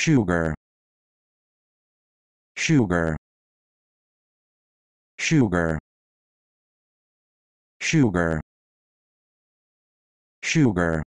sugar sugar sugar sugar sugar